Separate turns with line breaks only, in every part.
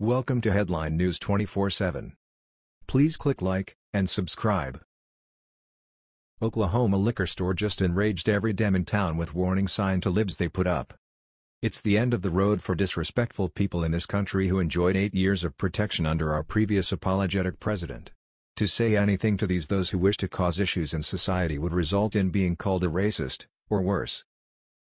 Welcome to Headline News 24/7. Please click like and subscribe. Oklahoma liquor store just enraged every dem in town with warning sign to libs they put up. It's the end of the road for disrespectful people in this country who enjoyed 8 years of protection under our previous apologetic president. To say anything to these those who wish to cause issues in society would result in being called a racist or worse.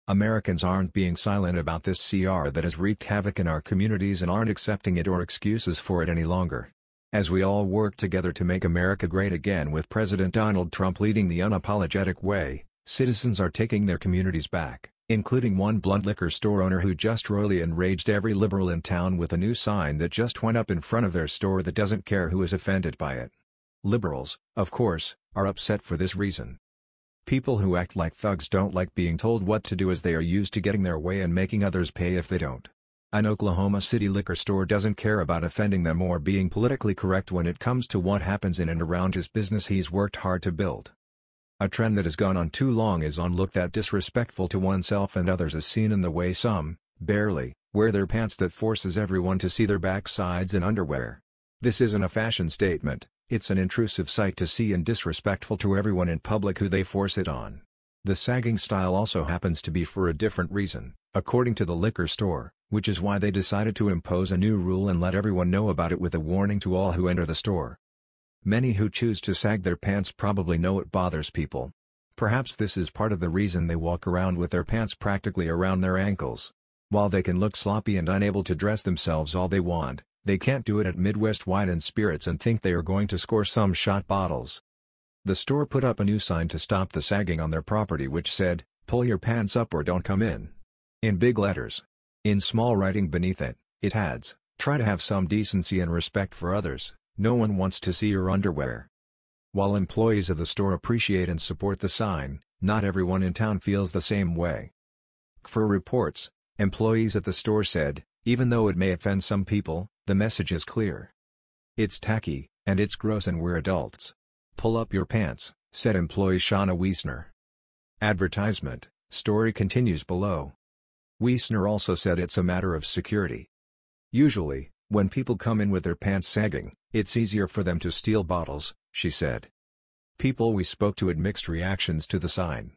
Americans aren't being silent about this CR that has wreaked havoc in our communities and aren't accepting it or excuses for it any longer. As we all work together to make America great again with President Donald Trump leading the unapologetic way, citizens are taking their communities back, including one blunt liquor store owner who just royally enraged every liberal in town with a new sign that just went up in front of their store that doesn't care who is offended by it. Liberals, of course, are upset for this reason. People who act like thugs don't like being told what to do as they are used to getting their way and making others pay if they don't. An Oklahoma City liquor store doesn't care about offending them or being politically correct when it comes to what happens in and around his business he's worked hard to build. A trend that has gone on too long is on look that disrespectful to oneself and others is seen in the way some, barely, wear their pants that forces everyone to see their backsides in underwear. This isn't a fashion statement, it's an intrusive sight to see and disrespectful to everyone in public who they force it on. The sagging style also happens to be for a different reason, according to the liquor store, which is why they decided to impose a new rule and let everyone know about it with a warning to all who enter the store. Many who choose to sag their pants probably know it bothers people. Perhaps this is part of the reason they walk around with their pants practically around their ankles. While they can look sloppy and unable to dress themselves all they want, they can't do it at Midwest Wine and Spirits and think they are going to score some shot bottles. The store put up a new sign to stop the sagging on their property which said, pull your pants up or don't come in. In big letters. In small writing beneath it, it adds, try to have some decency and respect for others, no one wants to see your underwear. While employees of the store appreciate and support the sign, not everyone in town feels the same way. For reports, employees at the store said, even though it may offend some people, the message is clear. It's tacky, and it's gross and we're adults. Pull up your pants, said employee Shauna Wiesner. Advertisement, story continues below. Wiesner also said it's a matter of security. Usually, when people come in with their pants sagging, it's easier for them to steal bottles, she said. People we spoke to had mixed reactions to the sign.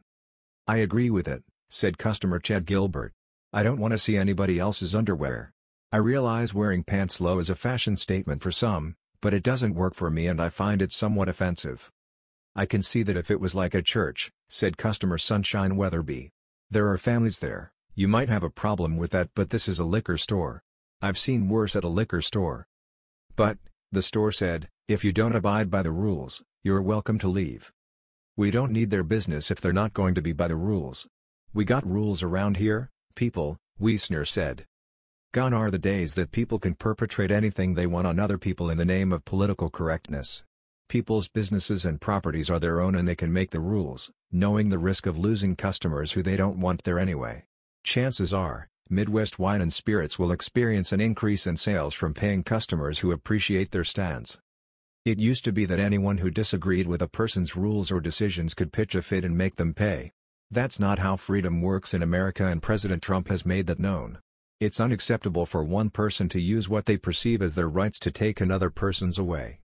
I agree with it, said customer Chad Gilbert. I don't want to see anybody else's underwear. I realize wearing pants low is a fashion statement for some, but it doesn't work for me and I find it somewhat offensive. I can see that if it was like a church, said customer Sunshine Weatherby. There are families there, you might have a problem with that but this is a liquor store. I've seen worse at a liquor store. But, the store said, if you don't abide by the rules, you're welcome to leave. We don't need their business if they're not going to be by the rules. We got rules around here, people, Wiesner said. Gone are the days that people can perpetrate anything they want on other people in the name of political correctness. People's businesses and properties are their own and they can make the rules, knowing the risk of losing customers who they don't want there anyway. Chances are, Midwest Wine and Spirits will experience an increase in sales from paying customers who appreciate their stance. It used to be that anyone who disagreed with a person's rules or decisions could pitch a fit and make them pay. That's not how freedom works in America and President Trump has made that known. It's unacceptable for one person to use what they perceive as their rights to take another person's away.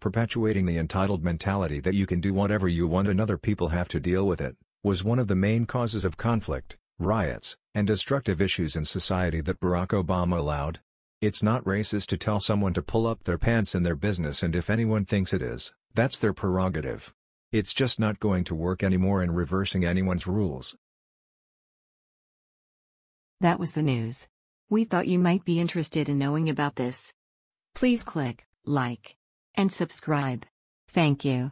Perpetuating the entitled mentality that you can do whatever you want and other people have to deal with it, was one of the main causes of conflict, riots, and destructive issues in society that Barack Obama allowed. It's not racist to tell someone to pull up their pants in their business and if anyone thinks it is, that's their prerogative. It's just not going to work anymore in reversing anyone's rules. That was the news. We thought you might be interested in knowing about this. Please click like and subscribe. Thank you.